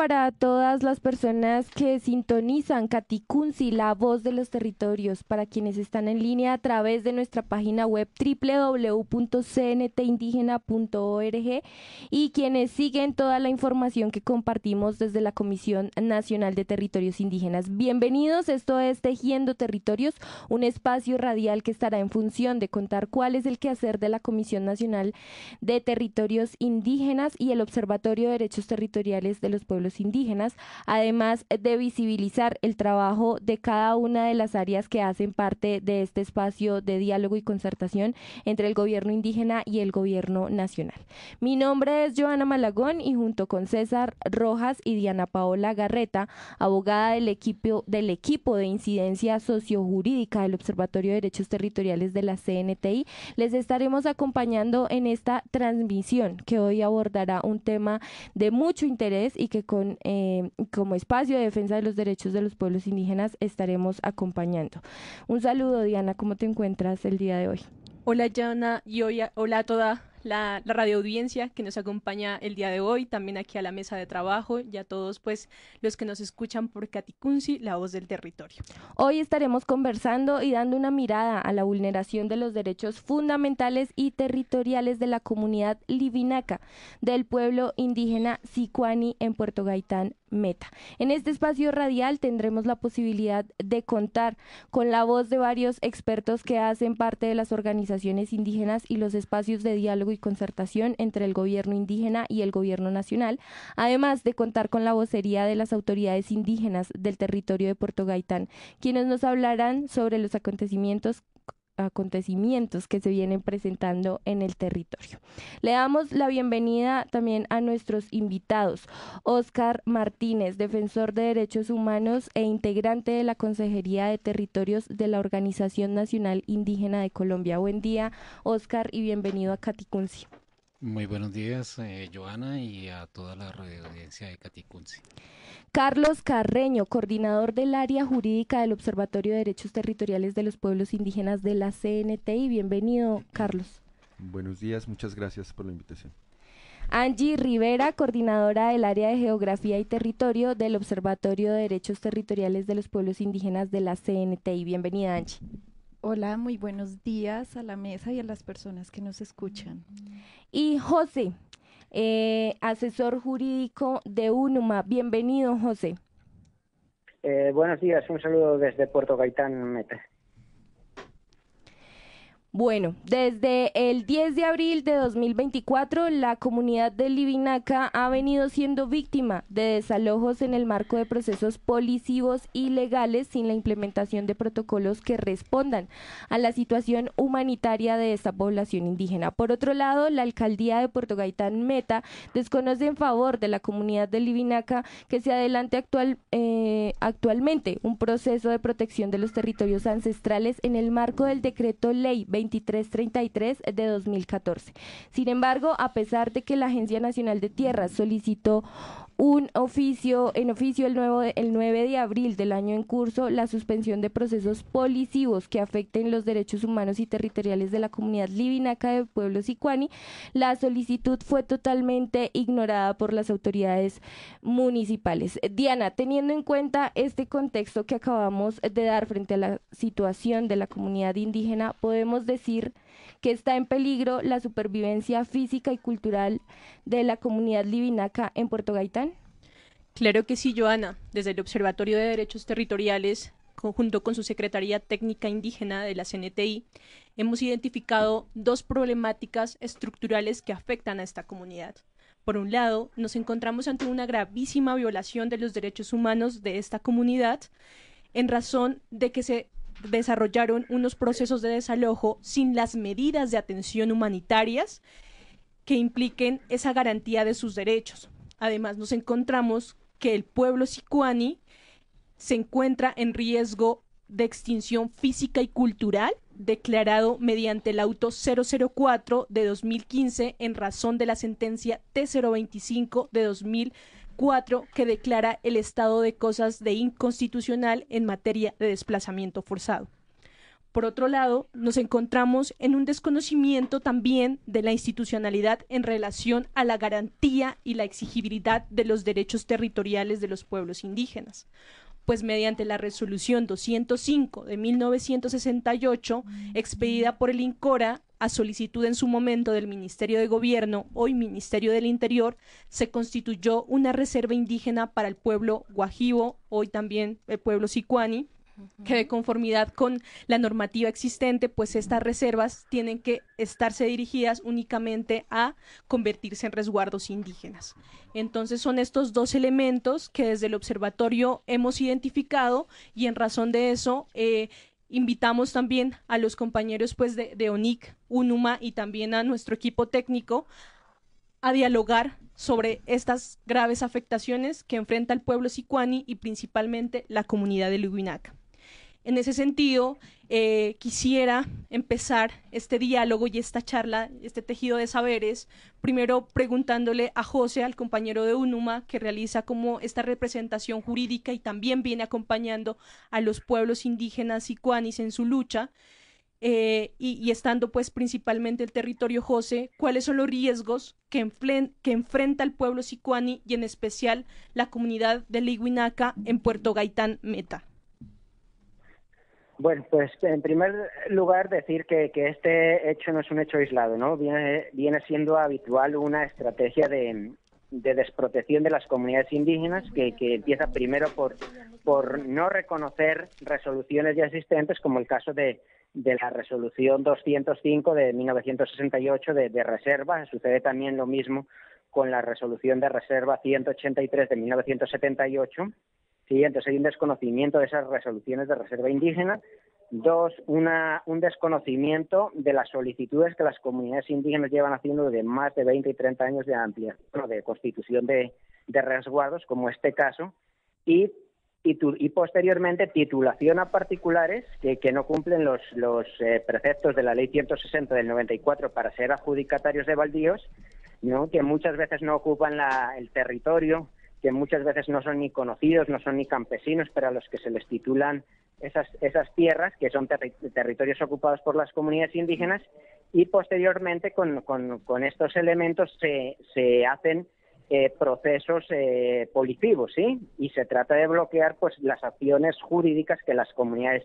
para todas las personas que sintonizan Kunzi, la voz de los territorios, para quienes están en línea a través de nuestra página web www.cntindigena.org y quienes siguen toda la información que compartimos desde la Comisión Nacional de Territorios Indígenas. Bienvenidos, esto es Tejiendo Territorios, un espacio radial que estará en función de contar cuál es el quehacer de la Comisión Nacional de Territorios Indígenas y el Observatorio de Derechos Territoriales de los Pueblos indígenas, además de visibilizar el trabajo de cada una de las áreas que hacen parte de este espacio de diálogo y concertación entre el gobierno indígena y el gobierno nacional. Mi nombre es Joana Malagón y junto con César Rojas y Diana Paola Garreta, abogada del equipo, del equipo de incidencia sociojurídica del Observatorio de Derechos Territoriales de la CNTI, les estaremos acompañando en esta transmisión que hoy abordará un tema de mucho interés y que con Em, como espacio de defensa de los derechos de los pueblos indígenas estaremos acompañando. Un saludo, Diana, ¿cómo te encuentras el día de hoy? Hola, Diana y hola a toda la, la radioaudiencia que nos acompaña el día de hoy, también aquí a la mesa de trabajo y a todos pues los que nos escuchan por Caticunci, la voz del territorio. Hoy estaremos conversando y dando una mirada a la vulneración de los derechos fundamentales y territoriales de la comunidad livinaca del pueblo indígena Sicuani en Puerto Gaitán, Meta. En este espacio radial tendremos la posibilidad de contar con la voz de varios expertos que hacen parte de las organizaciones indígenas y los espacios de diálogo y concertación entre el gobierno indígena y el gobierno nacional, además de contar con la vocería de las autoridades indígenas del territorio de Puerto Gaitán, quienes nos hablarán sobre los acontecimientos acontecimientos que se vienen presentando en el territorio. Le damos la bienvenida también a nuestros invitados. Oscar Martínez, defensor de derechos humanos e integrante de la Consejería de Territorios de la Organización Nacional Indígena de Colombia. Buen día, Oscar, y bienvenido a Caticunci. Muy buenos días, eh, Joana, y a toda la audiencia de Caticunci. Carlos Carreño, coordinador del área jurídica del Observatorio de Derechos Territoriales de los Pueblos Indígenas de la CNTI. Bienvenido, Carlos. Buenos días, muchas gracias por la invitación. Angie Rivera, coordinadora del área de Geografía y Territorio del Observatorio de Derechos Territoriales de los Pueblos Indígenas de la CNTI. Bienvenida, Angie. Hola, muy buenos días a la mesa y a las personas que nos escuchan. Y José, eh, asesor jurídico de UNUMA. Bienvenido, José. Eh, buenos días, un saludo desde Puerto Gaitán, Mete. Bueno, desde el 10 de abril de 2024, la comunidad de Livinaca ha venido siendo víctima de desalojos en el marco de procesos policivos y legales sin la implementación de protocolos que respondan a la situación humanitaria de esta población indígena. Por otro lado, la alcaldía de Puerto Gaitán Meta desconoce en favor de la comunidad de Livinaca que se adelante actual, eh, actualmente un proceso de protección de los territorios ancestrales en el marco del decreto ley 2333 de 2014. Sin embargo, a pesar de que la Agencia Nacional de Tierras solicitó un oficio, en oficio el, nuevo, 9 de abril del año en curso, la suspensión de procesos policivos que afecten los derechos humanos y territoriales de la comunidad libinaca de Pueblo Sicuani. La solicitud fue totalmente ignorada por las autoridades municipales. Diana, teniendo en cuenta este contexto que acabamos de dar frente a la situación de la comunidad indígena, podemos decir que está en peligro la supervivencia física y cultural de la comunidad livinaca en Puerto Gaitán? Claro que sí, Joana. Desde el Observatorio de Derechos Territoriales, junto con su Secretaría Técnica Indígena de la CNTI, hemos identificado dos problemáticas estructurales que afectan a esta comunidad. Por un lado, nos encontramos ante una gravísima violación de los derechos humanos de esta comunidad en razón de que se desarrollaron unos procesos de desalojo sin las medidas de atención humanitarias que impliquen esa garantía de sus derechos. Además, nos encontramos que el pueblo sicuani se encuentra en riesgo de extinción física y cultural declarado mediante el auto 004 de 2015 en razón de la sentencia T025 de 2015 que declara el estado de cosas de inconstitucional en materia de desplazamiento forzado. Por otro lado, nos encontramos en un desconocimiento también de la institucionalidad en relación a la garantía y la exigibilidad de los derechos territoriales de los pueblos indígenas pues mediante la resolución 205 de 1968, expedida por el INCORA, a solicitud en su momento del Ministerio de Gobierno, hoy Ministerio del Interior, se constituyó una reserva indígena para el pueblo guajibo, hoy también el pueblo sicuani, que de conformidad con la normativa existente, pues estas reservas tienen que estarse dirigidas únicamente a convertirse en resguardos indígenas. Entonces son estos dos elementos que desde el observatorio hemos identificado y en razón de eso eh, Invitamos también a los compañeros pues, de, ONIC, UNUMA y también a nuestro equipo técnico a dialogar sobre estas graves afectaciones que enfrenta el pueblo sicuani y principalmente la comunidad de Luguinac. En ese sentido, eh, quisiera empezar este diálogo y esta charla, este tejido de saberes, primero preguntándole a José, al compañero de UNUMA, que realiza como esta representación jurídica y también viene acompañando a los pueblos indígenas y en su lucha, eh, y, estando pues principalmente el territorio José, cuáles son los riesgos que, enfrenta el pueblo sicuani y en especial la comunidad de Liguinaca en Puerto Gaitán Meta. Bueno, pues en primer lugar decir que, este hecho no es un hecho aislado, ¿no? Viene, viene siendo habitual una estrategia de, desprotección de las comunidades indígenas que, empieza primero por, no reconocer resoluciones ya existentes, como el caso de, de la resolución 205 de 1968 de, de reserva. Sucede también lo mismo con la resolución de reserva 183 de 1978 Sí, entonces hay un desconocimiento de esas resoluciones de reserva indígena. Dos, un desconocimiento de las solicitudes que las comunidades indígenas llevan haciendo de más de 20 y 30 años de de constitución de, resguardos, como este caso. Y y, posteriormente titulación a particulares que, no cumplen los, los eh, preceptos de la ley 160 del 94 para ser adjudicatarios de baldíos, ¿no? que muchas veces no ocupan el territorio que muchas veces no son ni conocidos, no son ni campesinos, pero a los que se les titulan esas, esas tierras, que son territorios ocupados por las comunidades indígenas, y posteriormente con, estos elementos se, hacen eh, procesos eh, policivos, Y se trata de bloquear pues las acciones jurídicas que las comunidades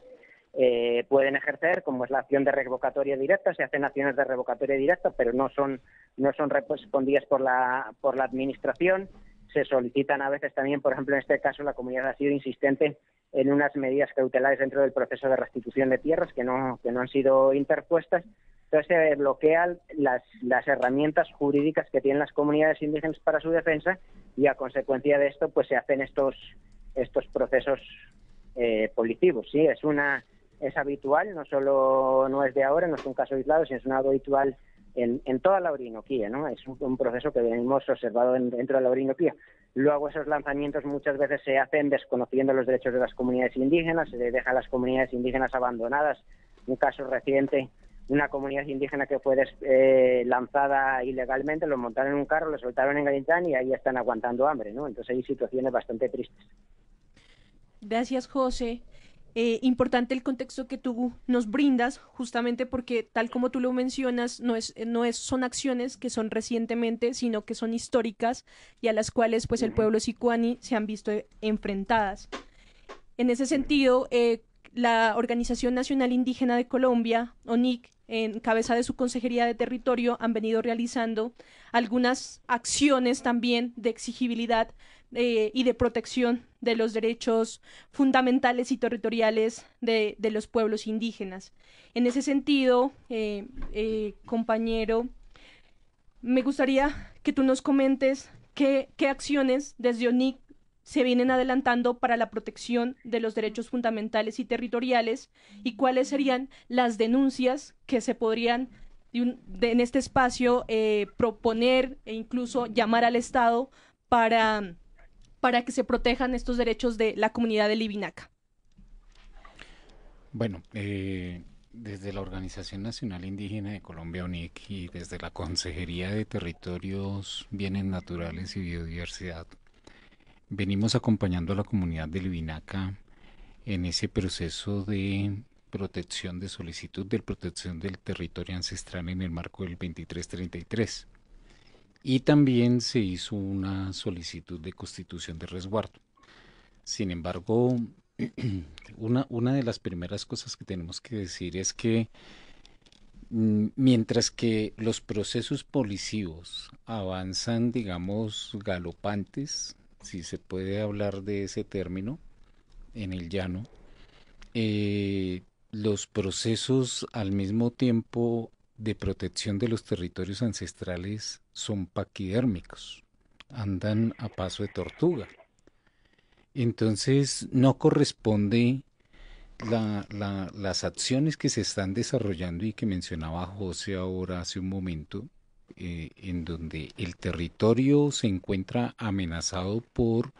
eh, pueden ejercer, como es la acción de revocatoria directa, se hacen acciones de revocatoria directa, pero no son, no son respondidas por la, por la administración se solicitan a veces también, por ejemplo, en este caso la comunidad ha sido insistente en unas medidas cautelares dentro del proceso de restitución de tierras que no, que no han sido interpuestas. Entonces se bloquean las, las herramientas jurídicas que tienen las comunidades indígenas para su defensa y a consecuencia de esto pues se hacen estos, estos procesos eh, politivos. Sí, es, una, es habitual, no solo no es de ahora, no es un caso aislado, sino es una habitual en, toda la Orinoquía, ¿no? Es un, proceso que hemos observado dentro de la Orinoquía. Luego esos lanzamientos muchas veces se hacen desconociendo los derechos de las comunidades indígenas, se dejan a las comunidades indígenas abandonadas. Un caso reciente, una comunidad indígena que fue eh, lanzada ilegalmente, lo montaron en un carro, lo soltaron en Galintán y ahí están aguantando hambre, ¿no? Entonces hay situaciones bastante tristes. Gracias, José. Eh, importante el contexto que tú nos brindas, justamente porque tal como tú lo mencionas, no es, eh, no es, son acciones que son recientemente, sino que son históricas y a las cuales pues el pueblo sicuani se han visto eh, enfrentadas. En ese sentido, la Organización Nacional Indígena de Colombia, ONIC, en cabeza de su Consejería de Territorio, han venido realizando algunas acciones también de exigibilidad eh, y de protección de los derechos fundamentales y territoriales de, los pueblos indígenas. En ese sentido, eh, eh, compañero, me gustaría que tú nos comentes qué, qué acciones desde ONIC se vienen adelantando para la protección de los derechos fundamentales y territoriales y cuáles serían las denuncias que se podrían en este espacio proponer e incluso llamar al Estado para para que se protejan estos derechos de la comunidad de Libinaca? Bueno, eh, desde la Organización Nacional Indígena de Colombia, UNIC, y desde la Consejería de Territorios, Bienes Naturales y Biodiversidad, venimos acompañando a la comunidad de Libinaca en ese proceso de protección de solicitud de protección del territorio ancestral en el marco del 2333 y también se hizo una solicitud de constitución de resguardo. Sin embargo, una, una de las primeras cosas que tenemos que decir es que mm, mientras que los procesos policivos avanzan, digamos, galopantes, si se puede hablar de ese término, en el llano, eh, los procesos al mismo tiempo de protección de los territorios ancestrales son paquidérmicos, andan a paso de tortuga. Entonces no corresponde las acciones que se están desarrollando y que mencionaba José ahora hace un momento, eh, en donde el territorio se encuentra amenazado por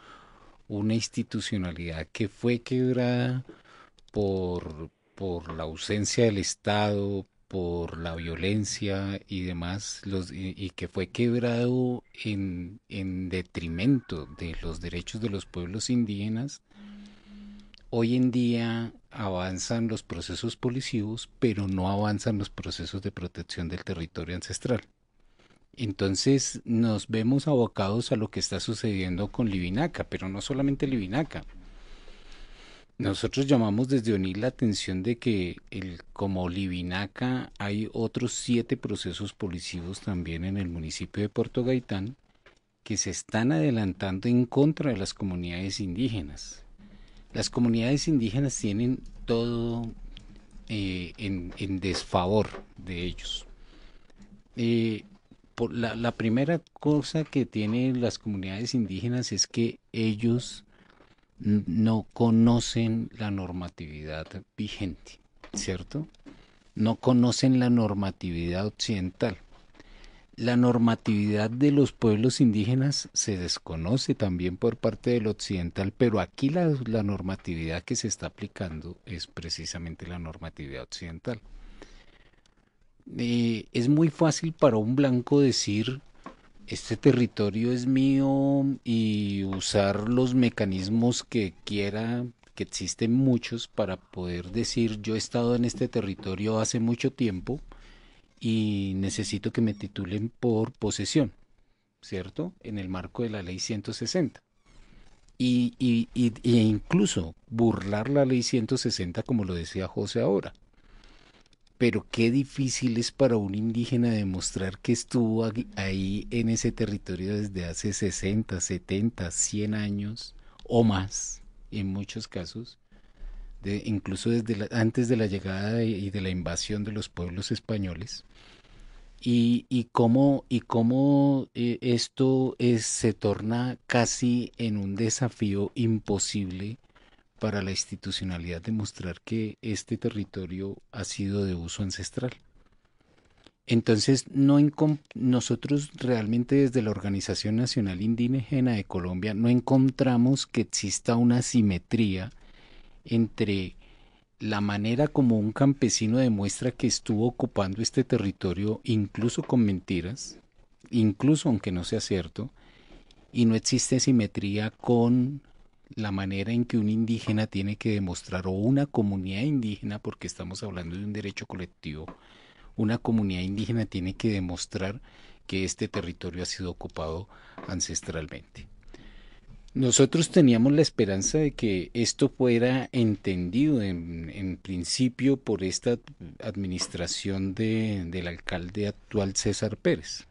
una institucionalidad que fue quebrada por, por la ausencia del Estado, por la violencia y demás, los, y, que fue quebrado en, en, detrimento de los derechos de los pueblos indígenas, hoy en día avanzan los procesos policivos, pero no avanzan los procesos de protección del territorio ancestral. Entonces nos vemos abocados a lo que está sucediendo con Livinaca pero no solamente Livinaca nosotros llamamos desde ONI la atención de que el, como Libinaca hay otros siete procesos policivos también en el municipio de Puerto Gaitán que se están adelantando en contra de las comunidades indígenas. Las comunidades indígenas tienen todo eh, en, desfavor de ellos. Eh, la primera cosa que tienen las comunidades indígenas es que ellos no conocen la normatividad vigente, ¿cierto? No conocen la normatividad occidental. La normatividad de los pueblos indígenas se desconoce también por parte del occidental, pero aquí la, normatividad que se está aplicando es precisamente la normatividad occidental. Eh, es muy fácil para un blanco decir este territorio es mío y usar los mecanismos que quiera, que existen muchos, para poder decir yo he estado en este territorio hace mucho tiempo y necesito que me titulen por posesión, ¿cierto? En el marco de la ley 160. Y, y, y, e incluso burlar la ley 160 como lo decía José ahora pero qué difícil es para un indígena demostrar que estuvo ahí en ese territorio desde hace 60, 70, 100 años o más, en muchos casos, de, incluso desde antes de la llegada y de la invasión de los pueblos españoles. Y, cómo, y cómo eh, esto se torna casi en un desafío imposible para la institucionalidad demostrar que este territorio ha sido de uso ancestral. Entonces, no nosotros realmente desde la Organización Nacional Indígena de Colombia no encontramos que exista una simetría entre la manera como un campesino demuestra que estuvo ocupando este territorio incluso con mentiras, incluso aunque no sea cierto, y no existe simetría con la manera en que un indígena tiene que demostrar, o una comunidad indígena, porque estamos hablando de un derecho colectivo, una comunidad indígena tiene que demostrar que este territorio ha sido ocupado ancestralmente. Nosotros teníamos la esperanza de que esto fuera entendido en, principio por esta administración de, del alcalde actual César Pérez,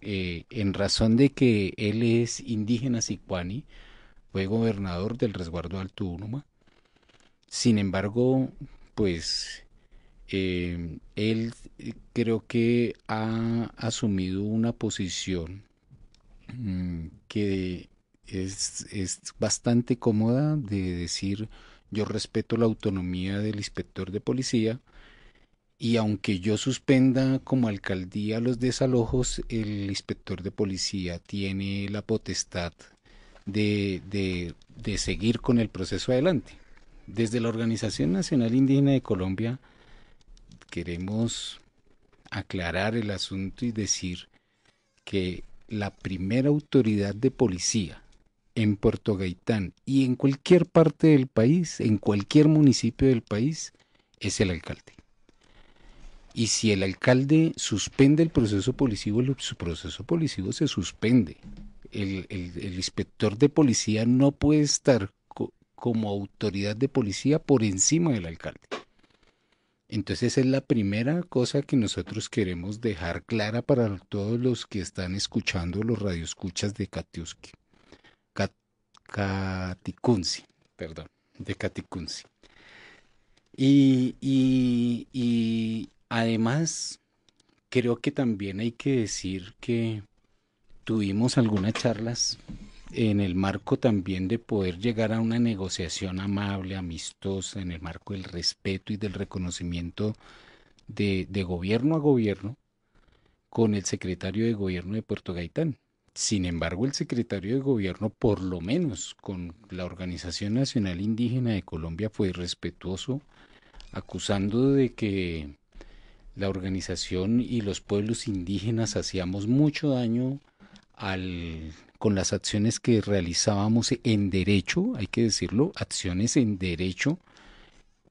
eh, en razón de que él es indígena sicuani, fue gobernador del resguardo Alto Sin embargo, pues eh, él eh, creo que ha asumido una posición mm, que es, es, bastante cómoda de decir yo respeto la autonomía del inspector de policía y aunque yo suspenda como alcaldía los desalojos, el inspector de policía tiene la potestad de, seguir con el proceso adelante. Desde la Organización Nacional Indígena de Colombia queremos aclarar el asunto y decir que la primera autoridad de policía en Puerto Gaitán y en cualquier parte del país, en cualquier municipio del país, es el alcalde. Y si el alcalde suspende el proceso policivo, su proceso policivo se suspende el, inspector de policía no puede estar como autoridad de policía por encima del alcalde. Entonces es la primera cosa que nosotros queremos dejar clara para todos los que están escuchando los radioescuchas de Katiuski. Kat, perdón, de Katicunzi. Y, y, y además creo que también hay que decir que tuvimos algunas charlas en el marco también de poder llegar a una negociación amable, amistosa, en el marco del respeto y del reconocimiento de, gobierno a gobierno con el secretario de gobierno de Puerto Gaitán. Sin embargo, el secretario de gobierno, por lo menos con la Organización Nacional Indígena de Colombia, fue irrespetuoso, acusando de que la organización y los pueblos indígenas hacíamos mucho daño con las acciones que realizábamos en derecho, hay que decirlo, acciones en derecho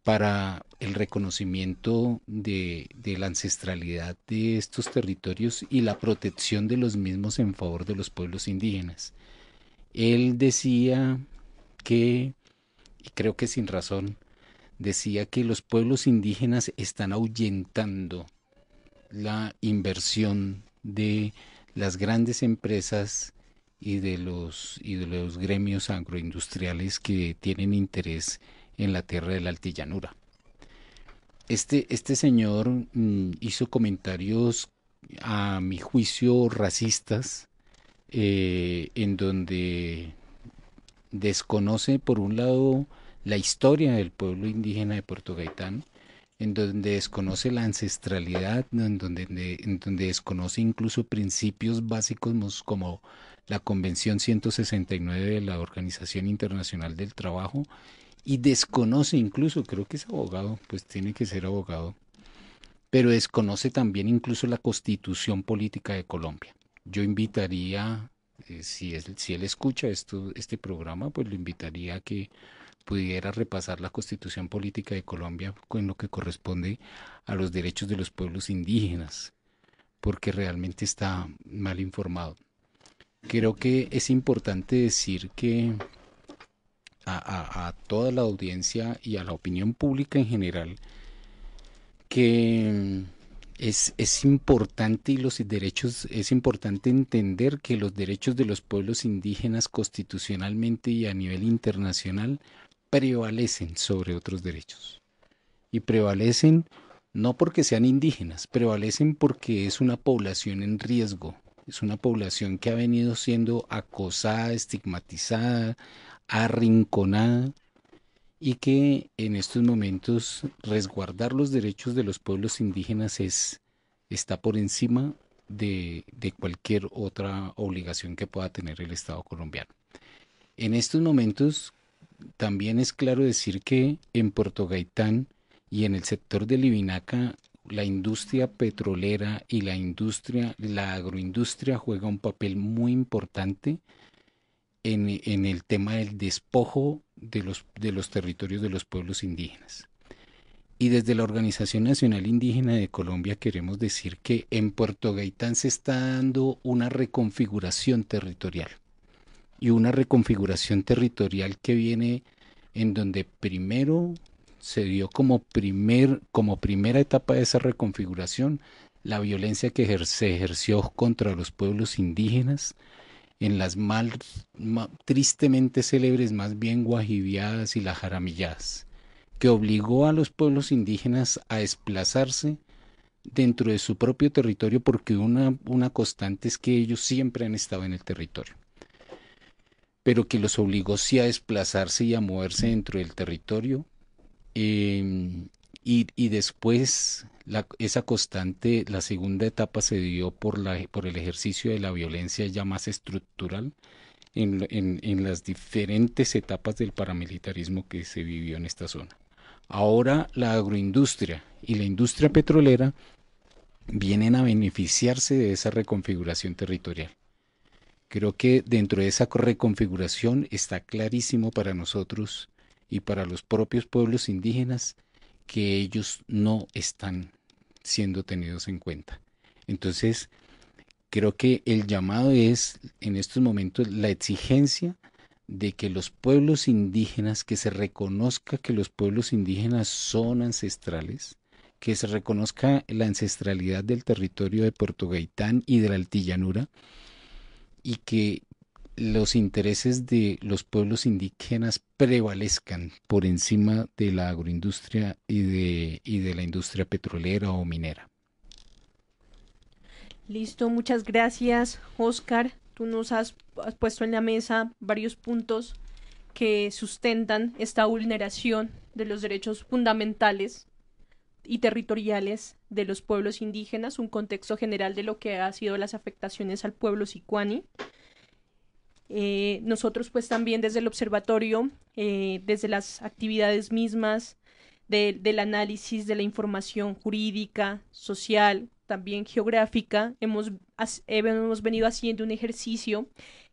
para el reconocimiento de, de, la ancestralidad de estos territorios y la protección de los mismos en favor de los pueblos indígenas. Él decía que, y creo que sin razón, decía que los pueblos indígenas están ahuyentando la inversión de las grandes empresas y de los, y de los gremios agroindustriales que tienen interés en la tierra de la altillanura. Este, este señor mm, hizo comentarios a mi juicio racistas eh, en donde desconoce por un lado la historia del pueblo indígena de Puerto Gaitán en donde desconoce la ancestralidad, en donde, en donde desconoce incluso principios básicos como la Convención 169 de la Organización Internacional del Trabajo y desconoce incluso, creo que es abogado, pues tiene que ser abogado, pero desconoce también incluso la constitución política de Colombia. Yo invitaría, eh, si, si él escucha esto, este programa, pues lo invitaría a que pudiera repasar la constitución política de Colombia con lo que corresponde a los derechos de los pueblos indígenas, porque realmente está mal informado. Creo que es importante decir que a, toda la audiencia y a la opinión pública en general que es, es, importante y los derechos, es importante entender que los derechos de los pueblos indígenas constitucionalmente y a nivel internacional prevalecen sobre otros derechos. Y prevalecen no porque sean indígenas, prevalecen porque es una población en riesgo, es una población que ha venido siendo acosada, estigmatizada, arrinconada y que en estos momentos resguardar los derechos de los pueblos indígenas es, está por encima de, de cualquier otra obligación que pueda tener el Estado colombiano. En estos momentos, también es claro decir que en Puerto Gaitán y en el sector de Libinaca la industria petrolera y la industria, la agroindustria juega un papel muy importante en, el tema del despojo de los, de los territorios de los pueblos indígenas. Y desde la Organización Nacional Indígena de Colombia queremos decir que en Puerto Gaitán se está dando una reconfiguración territorial y una reconfiguración territorial que viene en donde primero se dio como, primer, como primera etapa de esa reconfiguración la violencia que se ejerció contra los pueblos indígenas en las mal, tristemente célebres más bien guajiviadas y las jaramilladas, que obligó a los pueblos indígenas a desplazarse dentro de su propio territorio porque una, una constante es que ellos siempre han estado en el territorio pero que los obligó sí a desplazarse y a moverse dentro del territorio. Em, y, después esa constante, la segunda etapa se dio por, la, por el ejercicio de la violencia ya más estructural en las diferentes etapas del paramilitarismo que se vivió en esta zona. Ahora la agroindustria y la industria petrolera vienen a beneficiarse de esa reconfiguración territorial. Creo que dentro de esa reconfiguración está clarísimo para nosotros y para los propios pueblos indígenas que ellos no están siendo tenidos en cuenta. Entonces, creo que el llamado es en estos momentos la exigencia de que los pueblos indígenas, que se reconozca que los pueblos indígenas son ancestrales, que se reconozca la ancestralidad del territorio de Puerto Gaitán y de la Altillanura, y que los intereses de los pueblos indígenas prevalezcan por encima de la agroindustria y de, y de la industria petrolera o minera. Listo, muchas gracias, Oscar. Tú nos has puesto en la mesa varios puntos que sustentan esta vulneración de los derechos fundamentales y territoriales de los pueblos indígenas, un contexto general de lo que ha sido las afectaciones al pueblo sicuani. Eh, nosotros pues también desde el observatorio, eh, desde las actividades mismas, del análisis de la información jurídica, social, también geográfica, hemos, hemos venido haciendo un ejercicio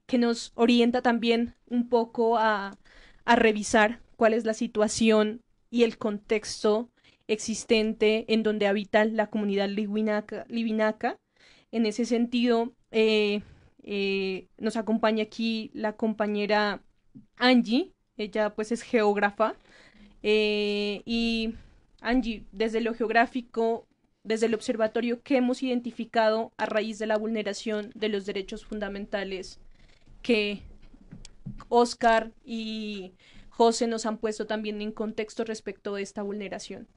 que nos orienta también un poco a, a revisar cuál es la situación y el contexto existente en donde habita la comunidad livinaca En ese sentido, eh, eh, nos acompaña aquí la compañera Angie, ella pues es geógrafa. Eh, y Angie, desde lo geográfico, desde el observatorio que hemos identificado a raíz de la vulneración de los derechos fundamentales que Oscar y José nos han puesto también en contexto respecto de esta vulneración.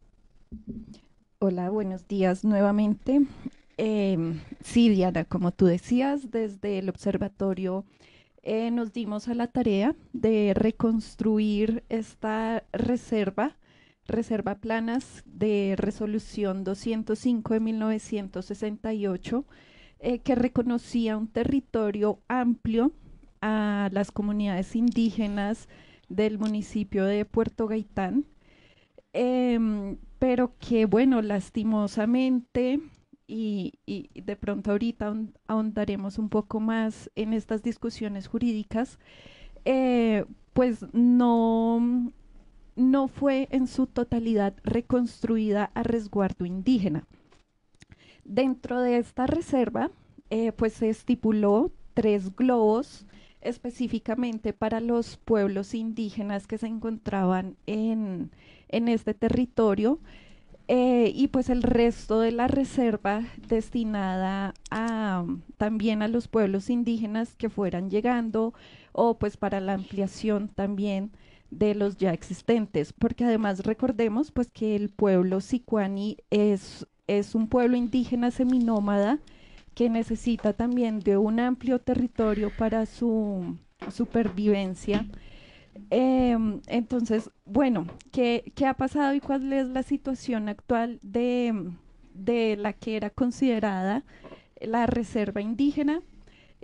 Hola, buenos días nuevamente. Em, sí, Diana, como tú decías, desde el observatorio eh, nos dimos a la tarea de reconstruir esta reserva, Reserva Planas de Resolución 205 de 1968, eh, que reconocía un territorio amplio a las comunidades indígenas del municipio de Puerto Gaitán Em, pero que bueno, lastimosamente, y, de pronto ahorita ahondaremos un poco más en estas discusiones jurídicas, eh, pues no, no fue en su totalidad reconstruida a resguardo indígena. Dentro de esta reserva, eh, pues se estipuló tres globos específicamente para los pueblos indígenas que se encontraban en, en este territorio. Eh, y pues el resto de la reserva destinada a, también a los pueblos indígenas que fueran llegando o pues para la ampliación también de los ya existentes, porque además recordemos pues que el pueblo sicuani es, es un pueblo indígena seminómada que necesita también de un amplio territorio para su supervivencia Em, entonces, bueno, ¿qué, ¿qué, ha pasado y cuál es la situación actual de, de la que era considerada la reserva indígena?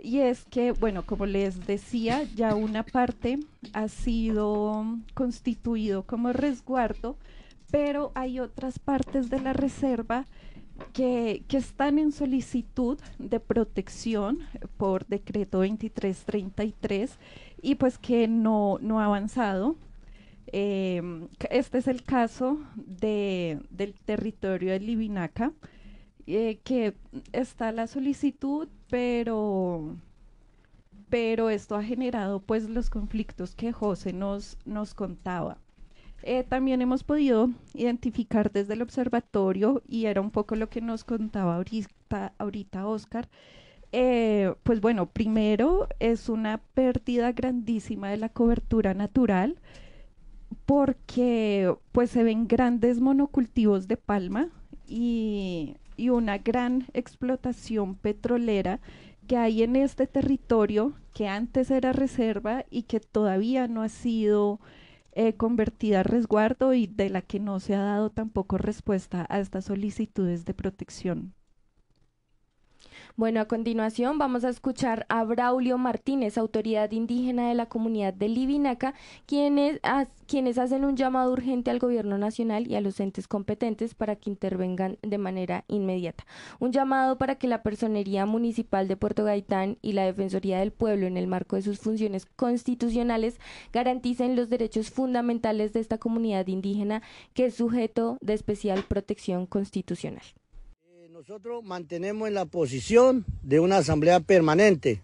Y es que, bueno, como les decía, ya una parte ha sido constituido como resguardo, pero hay otras partes de la reserva que, que están en solicitud de protección por decreto 2333 y pues que no, no ha avanzado. Eh, este es el caso de, del territorio de Libinaca, eh, que está la solicitud, pero, pero esto ha generado pues los conflictos que José nos, nos contaba. Eh, también hemos podido identificar desde el observatorio, y era un poco lo que nos contaba ahorita, ahorita Oscar, eh, pues bueno, primero es una pérdida grandísima de la cobertura natural porque pues se ven grandes monocultivos de palma y, una gran explotación petrolera que hay en este territorio que antes era reserva y que todavía no ha sido eh, convertida a resguardo y de la que no se ha dado tampoco respuesta a estas solicitudes de protección. Bueno, a continuación vamos a escuchar a Braulio Martínez, autoridad indígena de la comunidad de Libinaca, quienes, quienes hacen un llamado urgente al gobierno nacional y a los entes competentes para que intervengan de manera inmediata. Un llamado para que la Personería Municipal de Puerto Gaitán y la Defensoría del Pueblo, en el marco de sus funciones constitucionales, garanticen los derechos fundamentales de esta comunidad indígena que es sujeto de especial protección constitucional. Nosotros mantenemos en la posición de una asamblea permanente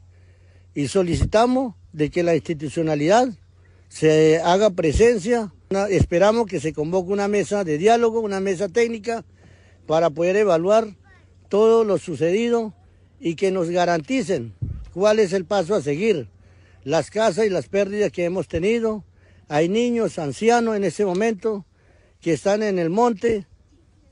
y solicitamos de que la institucionalidad se haga presencia. Esperamos que se convoque una mesa de diálogo, una mesa técnica para poder evaluar todo lo sucedido y que nos garanticen cuál es el paso a seguir, las casas y las pérdidas que hemos tenido. Hay niños, ancianos en ese momento que están en el monte,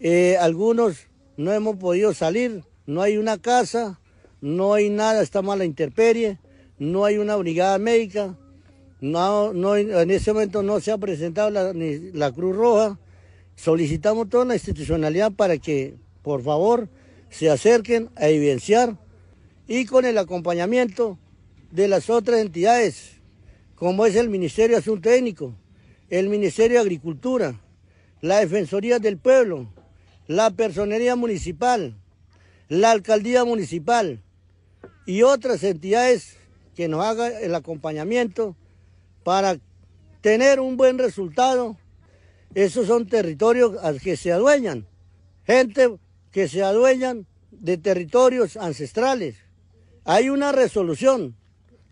eh, algunos no hemos podido salir, no hay una casa, no hay nada, está mala interperie, no hay una brigada médica, no, no, en ese momento no se ha presentado la, ni la Cruz Roja. Solicitamos toda la institucionalidad para que, por favor, se acerquen a evidenciar y con el acompañamiento de las otras entidades, como es el Ministerio de Asuntos Técnicos, el Ministerio de Agricultura, la Defensoría del Pueblo, la Personería Municipal, la Alcaldía Municipal y otras entidades que nos hagan el acompañamiento para tener un buen resultado. Esos son territorios que se adueñan, gente que se adueñan de territorios ancestrales. Hay una resolución,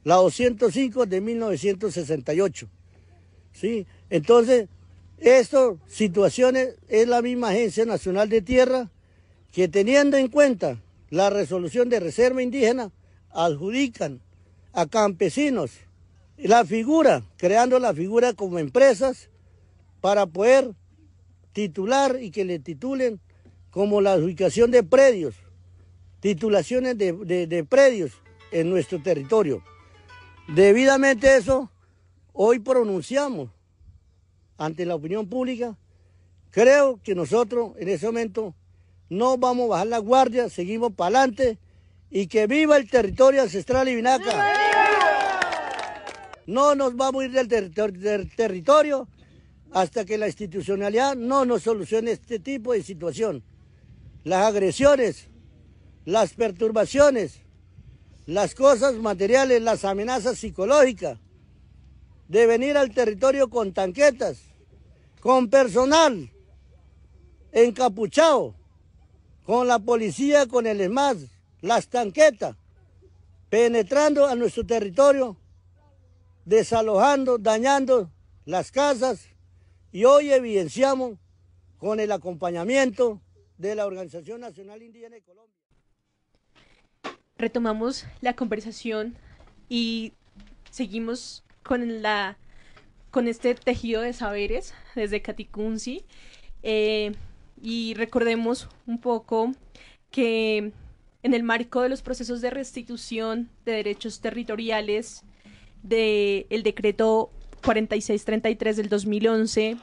la 205 de 1968. ¿sí? Entonces, estas situaciones es la misma Agencia Nacional de Tierra que teniendo en cuenta la resolución de reserva indígena adjudican a campesinos la figura, creando la figura como empresas para poder titular y que le titulen como la adjudicación de predios, titulaciones de, de predios en nuestro territorio. Debidamente eso, hoy pronunciamos ante la opinión pública, creo que nosotros en ese momento no vamos a bajar la guardia, seguimos para adelante y que viva el territorio ancestral y vinaca. No nos vamos a ir del, del territorio hasta que la institucionalidad no nos solucione este tipo de situación. Las agresiones, las perturbaciones, las cosas materiales, las amenazas psicológicas, de venir al territorio con tanquetas, con personal encapuchado, con la policía, con el ESMAD, las tanquetas, penetrando a nuestro territorio, desalojando, dañando las casas y hoy evidenciamos con el acompañamiento de la Organización Nacional Indígena de Colombia. Retomamos la conversación y seguimos con la con este tejido de saberes desde Caticunzi, eh, y recordemos un poco que en el marco de los procesos de restitución de derechos territoriales del decreto 4633 del 2011,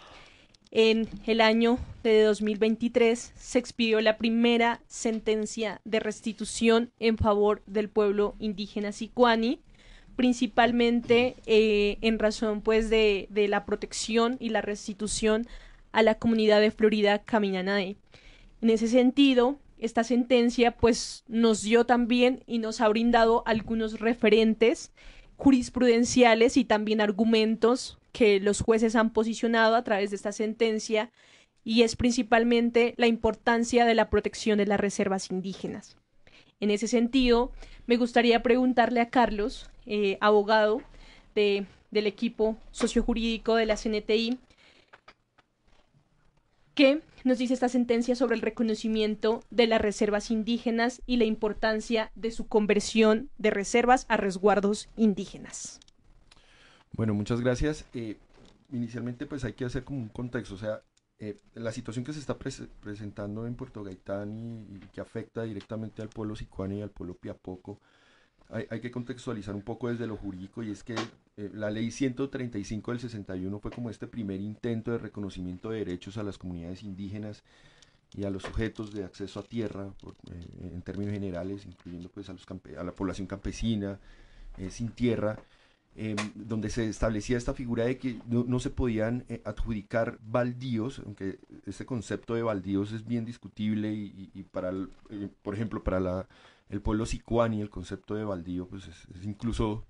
en el año de 2023 se expidió la primera sentencia de restitución en favor del pueblo indígena Sicuani principalmente eh, en razón pues de, la protección y la restitución a la comunidad de Florida Caminanae. En ese sentido, esta sentencia pues nos dio también y nos ha brindado algunos referentes jurisprudenciales y también argumentos que los jueces han posicionado a través de esta sentencia y es principalmente la importancia de la protección de las reservas indígenas. En ese sentido, me gustaría preguntarle a Carlos eh, abogado del equipo sociojurídico de la CNTI, que nos dice esta sentencia sobre el reconocimiento de las reservas indígenas y la importancia de su conversión de reservas a resguardos indígenas. Bueno, muchas gracias. Eh, inicialmente, pues hay que hacer como un contexto, o sea, eh, la situación que se está presentando en Puerto Gaitán y, que afecta directamente al pueblo sicuano y al pueblo piapoco hay, que contextualizar un poco desde lo jurídico y es que eh, la ley 135 del 61 fue como este primer intento de reconocimiento de derechos a las comunidades indígenas y a los sujetos de acceso a tierra eh, en términos generales, incluyendo pues a, los a la población campesina eh, sin tierra, em, donde se establecía esta figura de que no, se podían adjudicar baldíos, aunque este concepto de baldíos es bien discutible y, para, por ejemplo, para la el pueblo sicuani, el concepto de baldío, pues es, incluso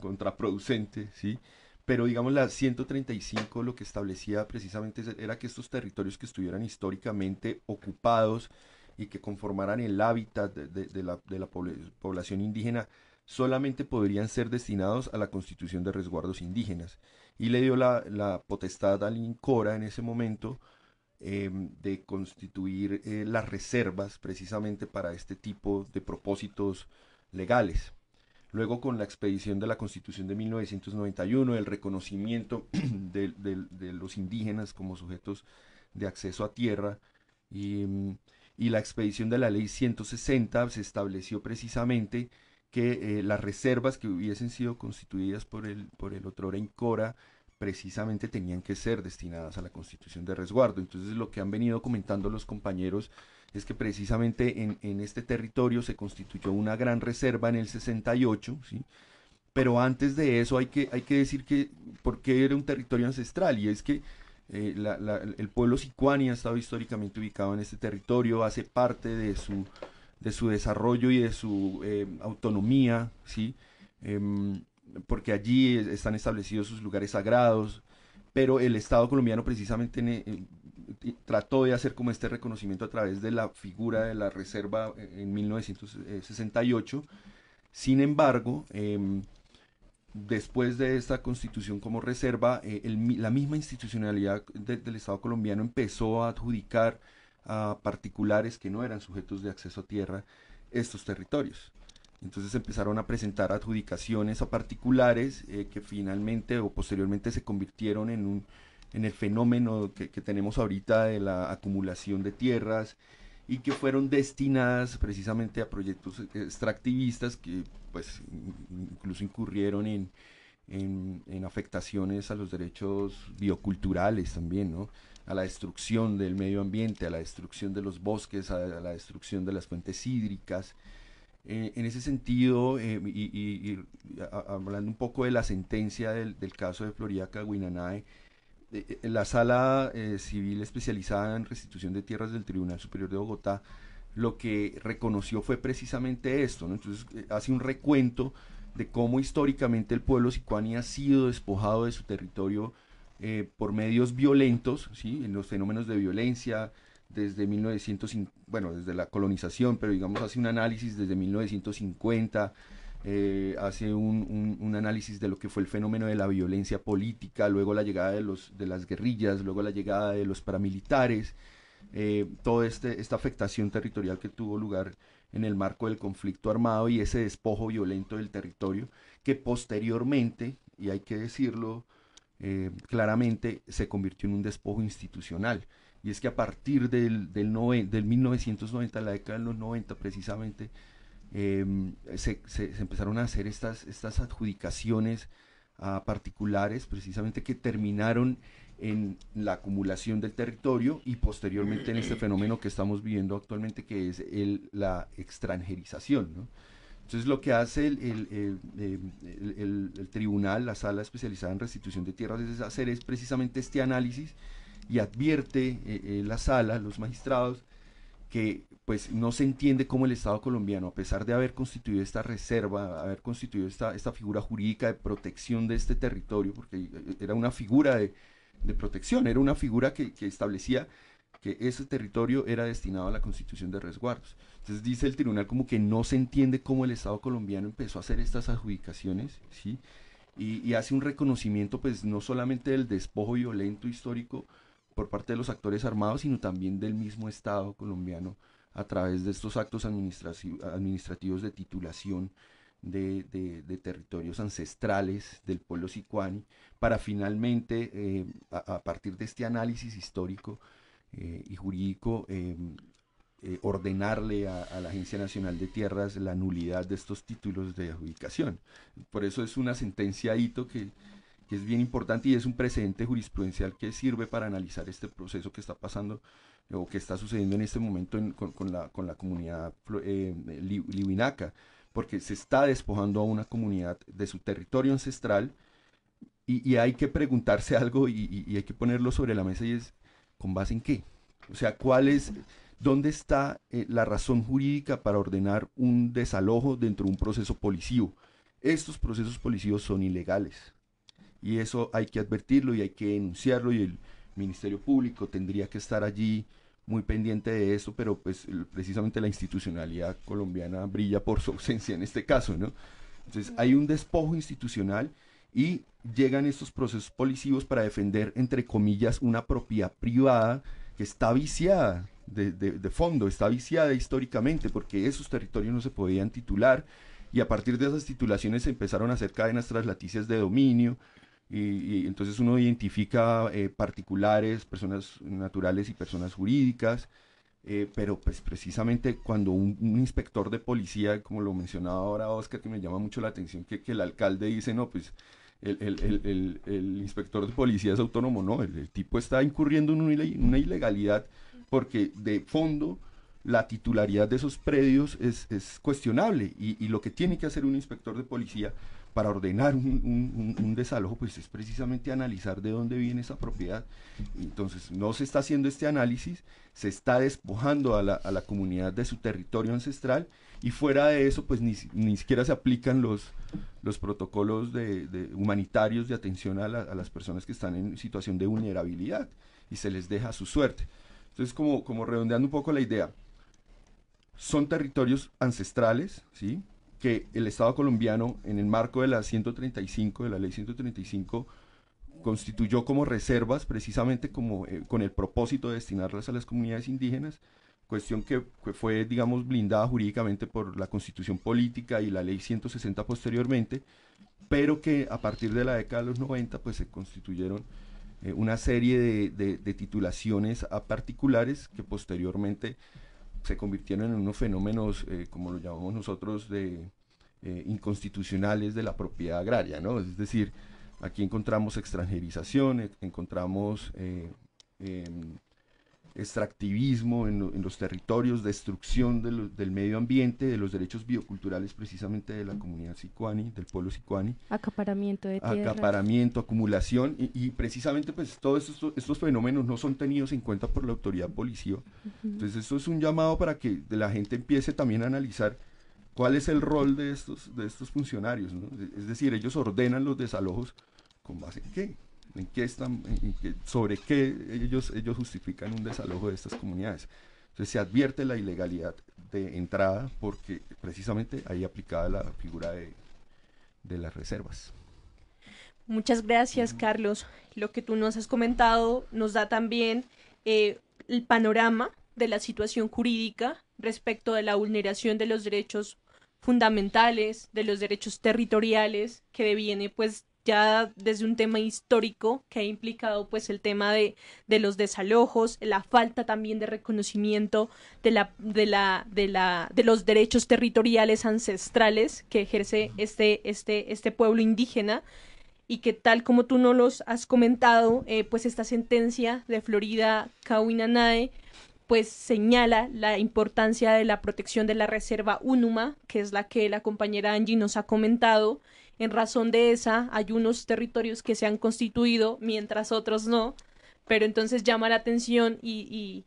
contraproducente, ¿sí? Pero digamos la 135 lo que establecía precisamente era que estos territorios que estuvieran históricamente ocupados y que conformaran el hábitat de, la, población indígena solamente podrían ser destinados a la constitución de resguardos indígenas. Y le dio la, potestad al INCORA en ese momento Em, de constituir eh, las reservas precisamente para este tipo de propósitos legales. Luego con la expedición de la Constitución de 1991, el reconocimiento de, los indígenas como sujetos de acceso a tierra em, y, la expedición de la Ley 160 se estableció precisamente que eh, las reservas que hubiesen sido constituidas por el, por el Incora precisamente tenían que ser destinadas a la constitución de resguardo. Entonces lo que han venido comentando los compañeros es que precisamente en, este territorio se constituyó una gran reserva en el 68, ¿sí? pero antes de eso hay que, hay que decir que porque era un territorio ancestral y es que eh, el pueblo sicuani ha estado históricamente ubicado en este territorio, hace parte de su, de su desarrollo y de su eh, autonomía, ¿sí? Em, porque allí están establecidos sus lugares sagrados, pero el Estado colombiano precisamente eh, trató de hacer como este reconocimiento a través de la figura de la reserva eh, en 1968. Sin embargo, em, después de esta constitución como reserva, eh, la misma institucionalidad del Estado colombiano empezó a adjudicar a particulares que no eran sujetos de acceso a tierra estos territorios. Entonces empezaron a presentar adjudicaciones a particulares eh, que finalmente o posteriormente se convirtieron en, el fenómeno que, que, tenemos ahorita de la acumulación de tierras y que fueron destinadas precisamente a proyectos extractivistas que pues incluso incurrieron en, afectaciones a los derechos bioculturales también, a la destrucción del medio ambiente, a la destrucción de los bosques, a la destrucción de las fuentes hídricas. Eh, en ese sentido, eh, y, hablando un poco de la sentencia del, caso de Floriaca Guinanae, eh, la Sala Civil Especializada en Restitución de Tierras del Tribunal Superior de Bogotá lo que reconoció fue precisamente esto, entonces hace un recuento de cómo históricamente el pueblo sicuani ha sido despojado de su territorio por medios violentos, ¿sí? en los fenómenos de violencia, desde bueno, desde la colonización, pero digamos hace un análisis desde 1950, eh, hace un, análisis de lo que fue el fenómeno de la violencia política, luego la llegada de, los, de las guerrillas, luego la llegada de los paramilitares, eh, toda este, esta afectación territorial que tuvo lugar en el marco del conflicto armado y ese despojo violento del territorio que posteriormente, y hay que decirlo eh, claramente, se convirtió en un despojo institucional y es que a partir del, del, del 1990, la década de los 90 precisamente, em, se, se, empezaron a hacer estas, estas adjudicaciones a particulares precisamente que terminaron en la acumulación del territorio y posteriormente en este fenómeno que estamos viviendo actualmente que es el, la extranjerización. Entonces lo que hace em, el, el, el, tribunal, la sala especializada en restitución de tierras, es hacer es precisamente este análisis y advierte eh, eh, la sala, los magistrados, que pues no se entiende cómo el Estado colombiano, a pesar de haber constituido esta reserva, haber constituido esta, esta figura jurídica de protección de este territorio, porque eh, era una figura de, protección, era una figura que, establecía que ese territorio era destinado a la constitución de resguardos. Entonces dice el tribunal como que no se entiende cómo el Estado colombiano empezó a hacer estas adjudicaciones, ¿sí? Y, y hace un reconocimiento pues no solamente del despojo violento histórico, por parte de los actores armados, sino también del mismo Estado colombiano a través de estos actos administrativos de titulación de, territorios ancestrales del pueblo sicuani, para finalmente, eh, a, partir de este análisis histórico eh, y jurídico, em, eh, ordenarle a, a, la Agencia Nacional de Tierras la nulidad de estos títulos de adjudicación. Por eso es una sentencia hito que, que es bien importante y es un precedente jurisprudencial que sirve para analizar este proceso que está pasando eh, o que está sucediendo en este momento con, la, comunidad eh, porque se está despojando a una comunidad de su territorio ancestral y, hay que preguntarse algo y, hay que ponerlo sobre la mesa y es, ¿con base en qué? O sea, ¿cuál es, dónde está eh, la razón jurídica para ordenar un desalojo dentro de un proceso policivo? Estos procesos policivos son ilegales y eso hay que advertirlo y hay que denunciarlo y el Ministerio Público tendría que estar allí muy pendiente de eso, pero pues precisamente la institucionalidad colombiana brilla por su ausencia en este caso, ¿no? Entonces hay un despojo institucional y llegan estos procesos policivos para defender, entre comillas, una propiedad privada que está viciada de, fondo, está viciada históricamente, porque esos territorios no se podían titular y a partir de esas titulaciones se empezaron a hacer cadenas traslaticias de dominio, y, entonces uno identifica eh, particulares, personas naturales y personas jurídicas, eh, pero pues precisamente cuando un, inspector de policía, como lo mencionaba ahora Oscar, que me llama mucho la atención, que, el alcalde dice, no, pues el, inspector de policía es autónomo, no, el, tipo está incurriendo en una ilegalidad porque de fondo la titularidad de esos predios es, es cuestionable y, y, lo que tiene que hacer un inspector de policía para ordenar un, desalojo, pues es precisamente analizar de dónde viene esa propiedad. Entonces, no se está haciendo este análisis, se está despojando a la, comunidad de su territorio ancestral y fuera de eso, pues ni, siquiera se aplican los, los protocolos de, humanitarios de atención a, las personas que están en situación de vulnerabilidad y se les deja su suerte. Entonces, como, como redondeando un poco la idea, son territorios ancestrales, ¿sí? que el Estado colombiano, en el marco de la 135, de la ley 135, constituyó como reservas, precisamente como, eh, con el propósito de destinarlas a las comunidades indígenas, cuestión que, fue, digamos, blindada jurídicamente por la constitución política y la ley 160 posteriormente, pero que a partir de la década de los 90, pues se constituyeron eh, una serie de titulaciones a particulares que posteriormente se convirtieron en unos fenómenos, eh, como lo llamamos nosotros, de eh, inconstitucionales de la propiedad agraria, ¿no? Es decir, aquí encontramos extranjerización, encontramos eh, em, extractivismo en, los territorios, destrucción del medio ambiente, de los derechos bioculturales precisamente de la comunidad sicuani, del pueblo sicuani. Acaparamiento de tierras Acaparamiento, acumulación y, precisamente pues todos estos, fenómenos no son tenidos en cuenta por la autoridad policía. Entonces esto es un llamado para que la gente empiece también a analizar cuál es el rol de estos, de estos funcionarios. ¿no? Es decir, ellos ordenan los desalojos con base en qué en qué están, sobre qué ellos, ellos justifican un desalojo de estas comunidades. Entonces se advierte la ilegalidad de entrada porque precisamente ahí aplicada la figura de, de las reservas. Muchas gracias, Carlos. Lo que tú nos has comentado nos da también eh, el panorama de la situación jurídica respecto de la vulneración de los derechos fundamentales, de los derechos territoriales que deviene pues ya desde un tema histórico que ha implicado pues el tema de, los desalojos, la falta también de reconocimiento de la, de la, de la, de los derechos territoriales ancestrales que ejerce este, este, este pueblo indígena y que tal como tú no los has comentado, eh, pues esta sentencia de Florida Kawinanae pues señala la importancia de la protección de la reserva Unuma, que es la que la compañera Angie nos ha comentado, en razón de esa, hay unos territorios que se han constituido mientras otros no, pero entonces llama la atención y,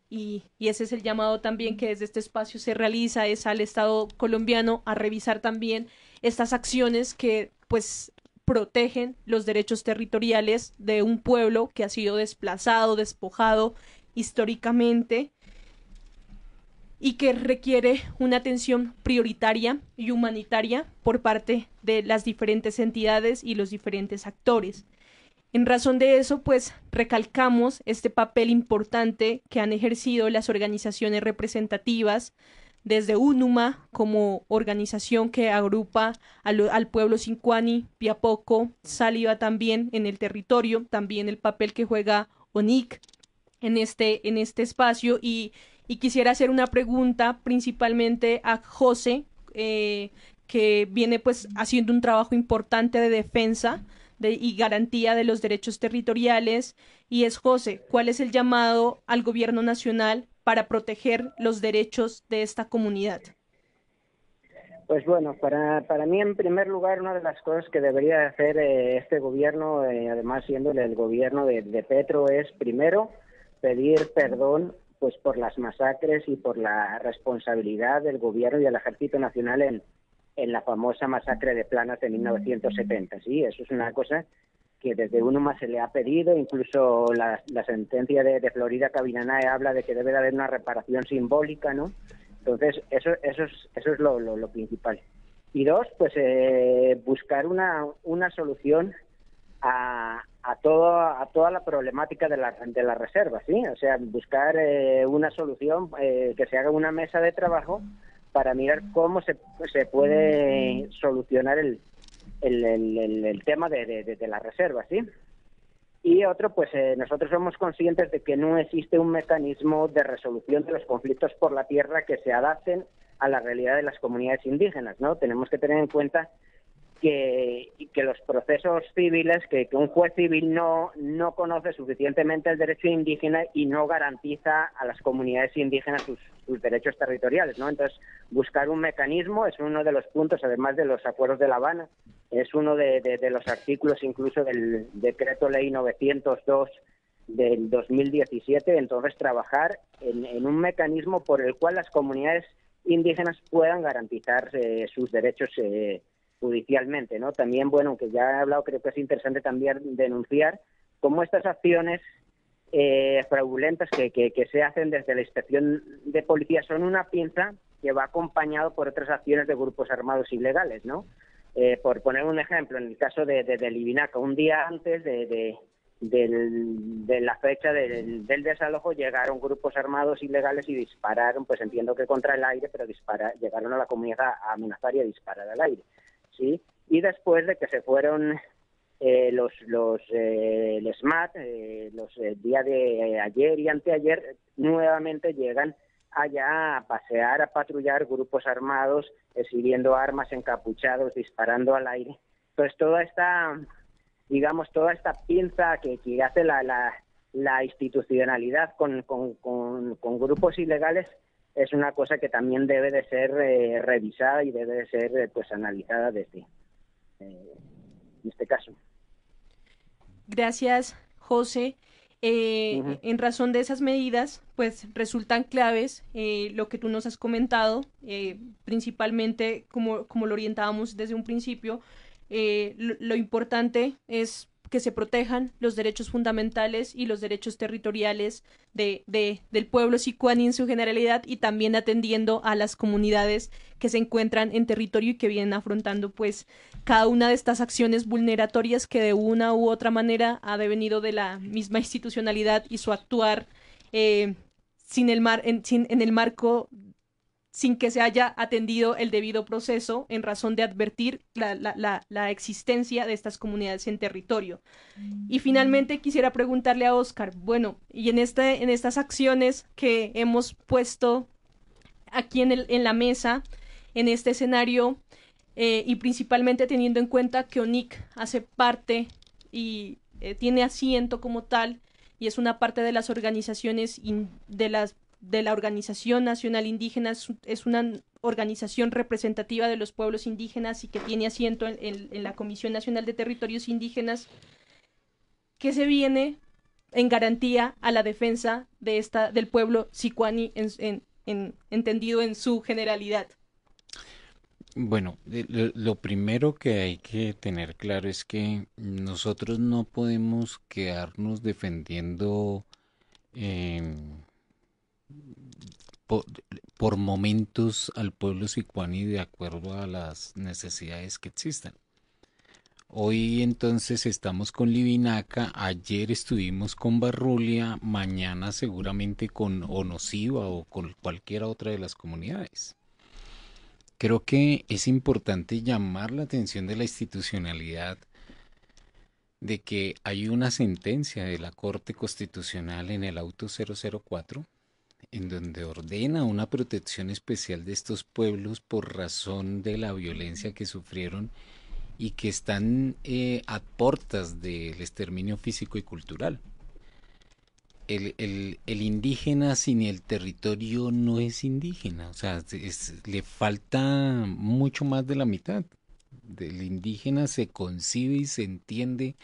ese es el llamado también que desde este espacio se realiza, es al Estado colombiano a revisar también estas acciones que pues protegen los derechos territoriales de un pueblo que ha sido desplazado, despojado históricamente y que requiere una atención prioritaria y humanitaria por parte de las diferentes entidades y los diferentes actores. En razón de eso, pues recalcamos este papel importante que han ejercido las organizaciones representativas desde UNUMA como organización que agrupa al, pueblo cincuani, Piapoco, Saliva también en el territorio, también el papel que juega ONIC en este, en este espacio y y quisiera hacer una pregunta principalmente a José, eh, que viene pues haciendo un trabajo importante de defensa de, y garantía de los derechos territoriales. Y es José, ¿cuál es el llamado al gobierno nacional para proteger los derechos de esta comunidad? Pues bueno, para, para mí en primer lugar una de las cosas que debería hacer eh, este gobierno, eh, además siendo el gobierno de Petro, es primero pedir perdón pues por las masacres y por la responsabilidad del gobierno y del ejército nacional en, en la famosa masacre de Planas de 1970. Sí, eso es una cosa que desde uno más se le ha pedido, incluso la, sentencia de, Florida Cabinanae habla de que debe de haber una reparación simbólica, ¿no? Entonces, eso, eso es, eso es lo, principal. Y dos, pues eh, buscar una, una solución a a toda a toda la problemática de la, de la reserva, ¿sí? O sea, buscar eh, una solución, eh, que se haga una mesa de trabajo para mirar cómo se, se puede solucionar el, tema de, la reserva, ¿sí? Y otro, pues eh, nosotros somos conscientes de que no existe un mecanismo de resolución de los conflictos por la tierra que se adapten a la realidad de las comunidades indígenas, ¿no? Tenemos que tener en cuenta que, los procesos civiles, que, un juez civil no, no conoce suficientemente el derecho indígena y no garantiza a las comunidades indígenas sus, derechos territoriales. ¿no? Entonces, buscar un mecanismo es uno de los puntos, además de los acuerdos de La Habana, es uno de, los artículos incluso del decreto ley 902 del 2017, entonces trabajar en, un mecanismo por el cual las comunidades indígenas puedan garantizar eh, sus derechos eh, judicialmente, ¿no? También, bueno, que ya he hablado, creo que es interesante también denunciar cómo estas acciones eh, fraudulentas que, se hacen desde la inspección de policía son una pieza que va acompañado por otras acciones de grupos armados ilegales, ¿no? Eh, por poner un ejemplo, en el caso de, de, Libinaca, un día antes de, la fecha del, desalojo llegaron grupos armados ilegales y dispararon, pues entiendo que contra el aire, pero dispara, llegaron a la comunidad a amenazar y a disparar al aire. ¿sí? Y después de que se fueron eh, los, los eh, el SMAT, eh, los día de ayer y anteayer, nuevamente llegan allá a pasear, a patrullar grupos armados, exhibiendo armas, encapuchados, disparando al aire. Pues toda esta, digamos, toda esta pinza que, que hace la, la, institucionalidad con, con grupos ilegales es una cosa que también debe de ser eh, revisada y debe de ser eh, pues analizada desde eh, este caso. Gracias, José. En razón de esas medidas, pues resultan claves lo que tú nos has comentado, principalmente como, como, lo orientábamos desde un principio. lo importante es que se protejan los derechos fundamentales y los derechos territoriales de, del pueblo sicuani en su generalidad y también atendiendo a las comunidades que se encuentran en territorio y que vienen afrontando pues cada una de estas acciones vulneratorias que de una u otra manera ha devenido de la misma institucionalidad y su actuar eh, sin el mar, en, sin, en el marco sin que se haya atendido el debido proceso en razón de advertir la, existencia de estas comunidades en territorio. Y mm. finalmente quisiera preguntarle a Oscar, bueno, y en, este, en estas acciones que hemos puesto aquí en, el, en la mesa, en este escenario, eh, y principalmente teniendo en cuenta que ONIC hace parte y eh, tiene asiento como tal, y es una parte de las organizaciones de las de la Organización Nacional Indígena, es, una organización representativa de los pueblos indígenas y que tiene asiento en, la Comisión Nacional de Territorios Indígenas, que se viene en garantía a la defensa de esta, del pueblo sicuani en, entendido en su generalidad? Bueno, lo primero que hay que tener claro es que nosotros no podemos quedarnos defendiendo eh, por, momentos al pueblo sicuani de acuerdo a las necesidades que existan. Hoy entonces estamos con Libinaca, ayer estuvimos con Barrulia, mañana seguramente con Onosiva o con cualquiera otra de las comunidades. Creo que es importante llamar la atención de la institucionalidad de que hay una sentencia de la Corte Constitucional en el auto 004 en donde ordena una protección especial de estos pueblos por razón de la violencia que sufrieron y que están eh, a portas del exterminio físico y cultural. El, el, indígena sin el territorio no es indígena, o sea, le falta mucho más de la mitad. del indígena se concibe y se entiende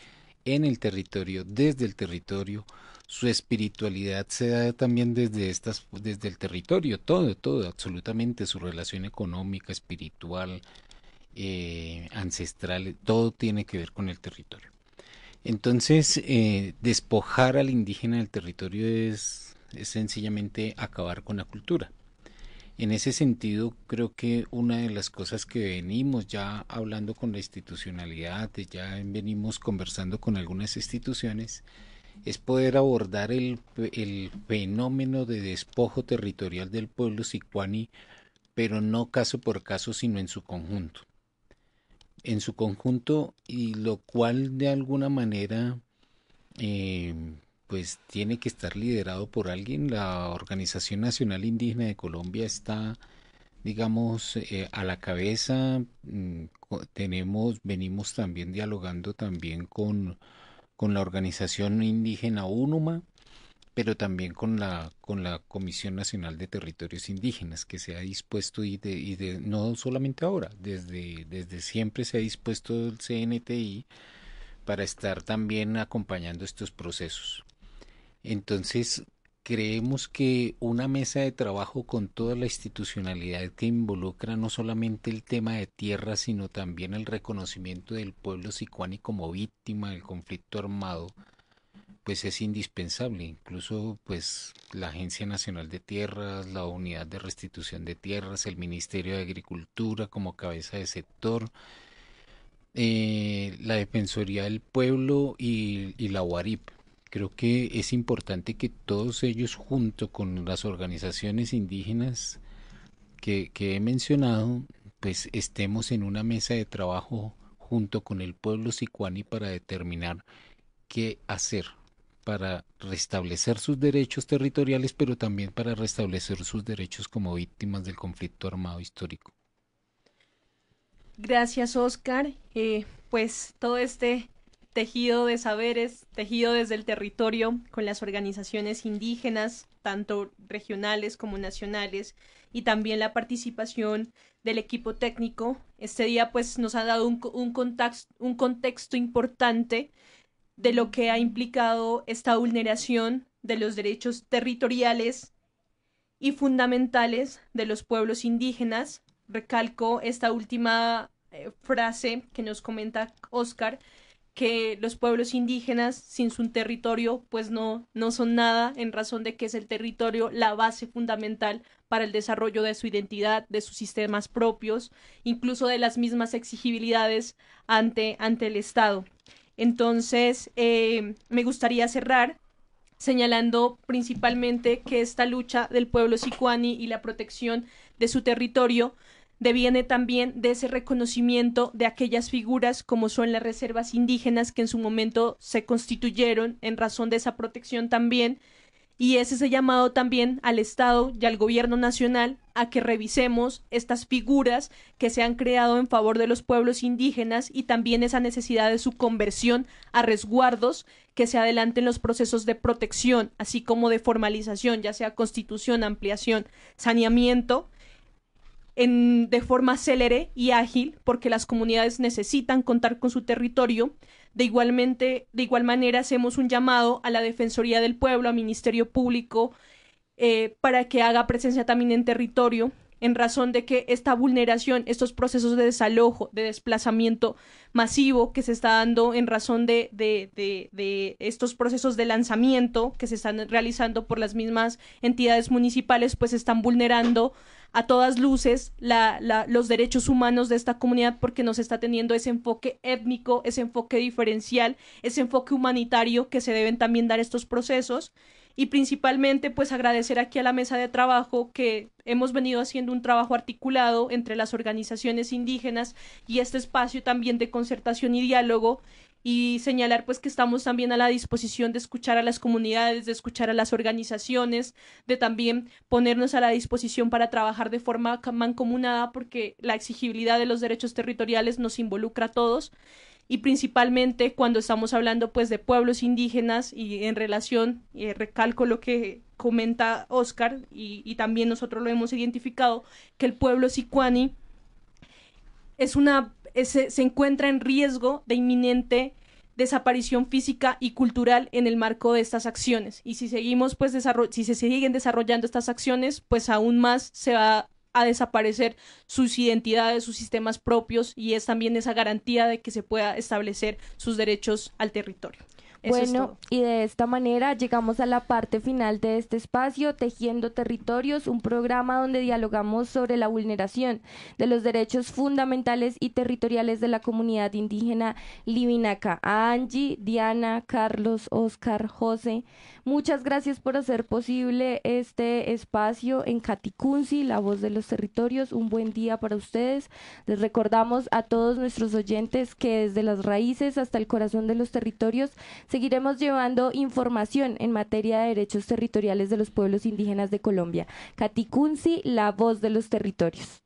en el territorio, desde el territorio, su espiritualidad se da también desde estas desde el territorio todo todo absolutamente su relación económica espiritual eh, ancestral todo tiene que ver con el territorio entonces eh, despojar al indígena del territorio es, es sencillamente acabar con la cultura en ese sentido, creo que una de las cosas que venimos ya hablando con la institucionalidad, ya venimos conversando con algunas instituciones, es poder abordar el, el fenómeno de despojo territorial del pueblo sicuani, pero no caso por caso, sino en su conjunto. En su conjunto, y lo cual de alguna manera eh, pues tiene que estar liderado por alguien. La Organización Nacional Indígena de Colombia está, digamos, eh, a la cabeza. Mm, tenemos, venimos también dialogando también con con la organización indígena UNUMA, pero también con la, con la Comisión Nacional de Territorios Indígenas, que se ha dispuesto y, de, no solamente ahora, desde, desde siempre se ha dispuesto el CNTI para estar también acompañando estos procesos. Entonces, creemos que una mesa de trabajo con toda la institucionalidad que involucra no solamente el tema de tierra, sino también el reconocimiento del pueblo sicuani como víctima del conflicto armado, pues es indispensable. Incluso pues la Agencia Nacional de Tierras, la Unidad de Restitución de Tierras, el Ministerio de Agricultura como cabeza de sector, eh, la Defensoría del Pueblo y, y la UARIP Creo que es importante que todos ellos, junto con las organizaciones indígenas que, he mencionado, pues estemos en una mesa de trabajo junto con el pueblo sicuani para determinar qué hacer para restablecer sus derechos territoriales, pero también para restablecer sus derechos como víctimas del conflicto armado histórico. Gracias, Oscar. Eh, pues todo este tejido de saberes, tejido desde el territorio con las organizaciones indígenas, tanto regionales como nacionales, y también la participación del equipo técnico. Este día pues nos ha dado un, un, contexto importante de lo que ha implicado esta vulneración de los derechos territoriales y fundamentales de los pueblos indígenas. Recalco esta última eh, frase que nos comenta Oscar, que los pueblos indígenas sin su territorio pues no, no son nada en razón de que es el territorio la base fundamental para el desarrollo de su identidad, de sus sistemas propios, incluso de las mismas exigibilidades ante, ante el Estado. Entonces, eh, me gustaría cerrar señalando principalmente que esta lucha del pueblo sicuani y la protección de su territorio deviene también de ese reconocimiento de aquellas figuras como son las reservas indígenas que en su momento se constituyeron en razón de esa protección también y es ese llamado también al Estado y al gobierno nacional a que revisemos estas figuras que se han creado en favor de los pueblos indígenas y también esa necesidad de su conversión a resguardos que se adelanten los procesos de protección, así como de formalización, ya sea constitución, ampliación, saneamiento, de forma célere y ágil, porque las comunidades necesitan contar con su territorio. De, igualmente, de igual manera, hacemos un llamado a la Defensoría del Pueblo, a Ministerio Público, eh, para que haga presencia también en territorio, en razón de que esta vulneración, estos procesos de desalojo, de desplazamiento masivo que se está dando en razón de, de, estos procesos de lanzamiento que se están realizando por las mismas entidades municipales, pues están vulnerando a todas luces los derechos humanos de esta comunidad porque nos está teniendo ese enfoque étnico, ese enfoque diferencial, ese enfoque humanitario que se deben también dar estos procesos. Y principalmente, pues agradecer aquí a la mesa de trabajo que hemos venido haciendo un trabajo articulado entre las organizaciones indígenas y este espacio también de concertación y diálogo y señalar pues que estamos también a la disposición de escuchar a las comunidades, de escuchar a las organizaciones, de también ponernos a la disposición para trabajar de forma mancomunada porque la exigibilidad de los derechos territoriales nos involucra a todos y principalmente cuando estamos hablando pues de pueblos indígenas y en relación, recalco lo que comenta Oscar y, y también nosotros lo hemos identificado, que el pueblo sicuani es una eh, se, encuentra en riesgo de inminente desaparición física y cultural en el marco de estas acciones. Y si seguimos, pues, si se siguen desarrollando estas acciones, pues aún más se va a desaparecer sus identidades, sus sistemas propios y es también esa garantía de que se pueda establecer sus derechos al territorio bueno, y de esta manera llegamos a la parte final de este espacio, Tejiendo Territorios, un programa donde dialogamos sobre la vulneración de los derechos fundamentales y territoriales de la comunidad indígena livinaca. A Angie, Diana, Carlos, Oscar, José, muchas gracias por hacer posible este espacio en Caticunzi, la voz de los territorios. Un buen día para ustedes. Les recordamos a todos nuestros oyentes que desde las raíces hasta el corazón de los territorios Seguiremos llevando información en materia de derechos territoriales de los pueblos indígenas de Colombia. Kunzi, la voz de los territorios.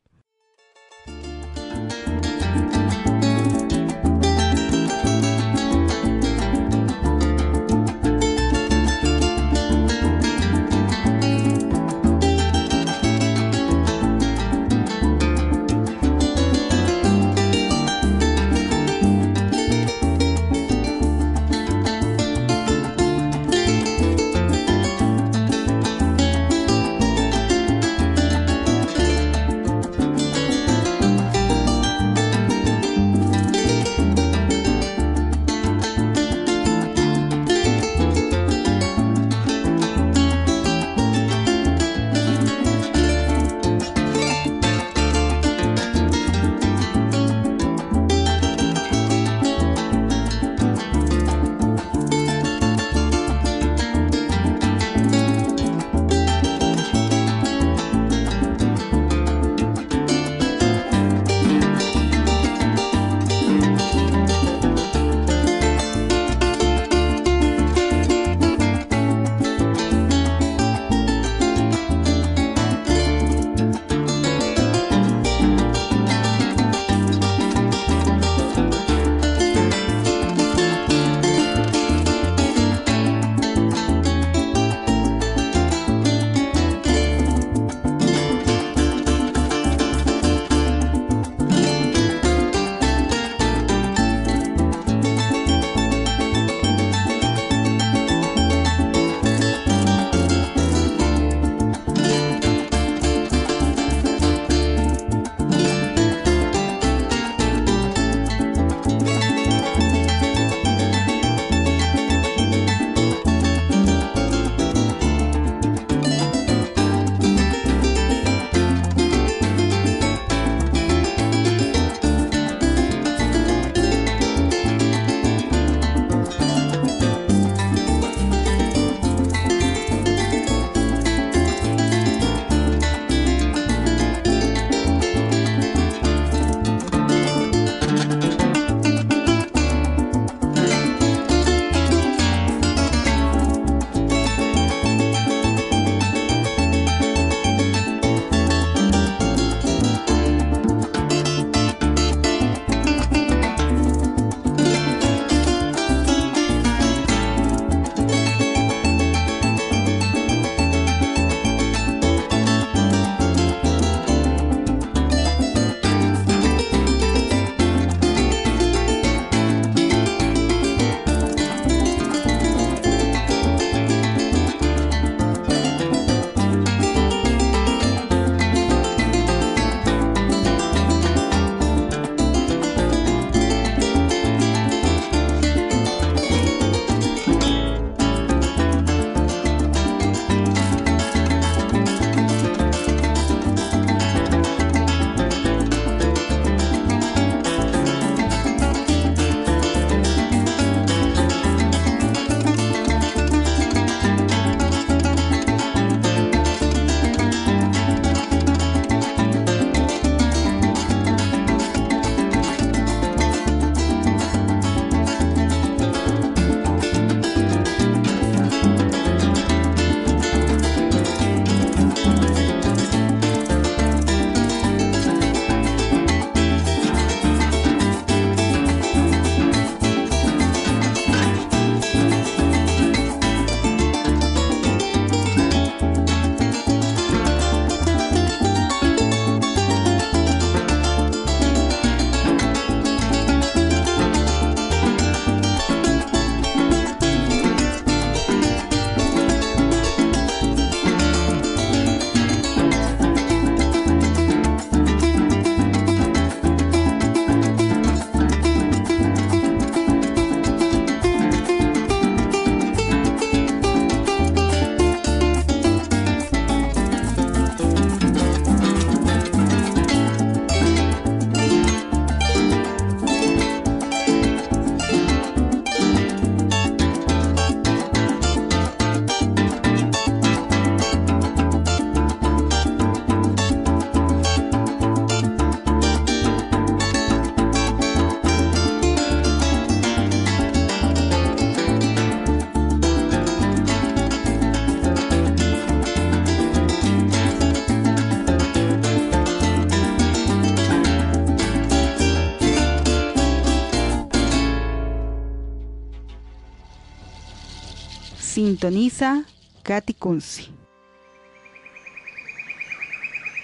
Sintoniza Katy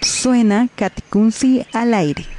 Suena Katy Kunzi al aire.